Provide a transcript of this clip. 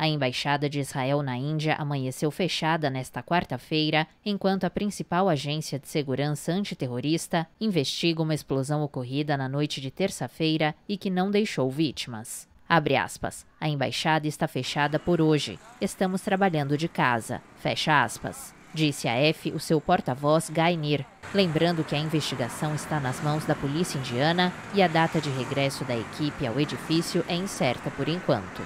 A embaixada de Israel na Índia amanheceu fechada nesta quarta-feira, enquanto a principal agência de segurança antiterrorista investiga uma explosão ocorrida na noite de terça-feira e que não deixou vítimas. Abre aspas. A embaixada está fechada por hoje. Estamos trabalhando de casa. Fecha aspas. Disse a F o seu porta-voz Gainir, lembrando que a investigação está nas mãos da polícia indiana e a data de regresso da equipe ao edifício é incerta por enquanto.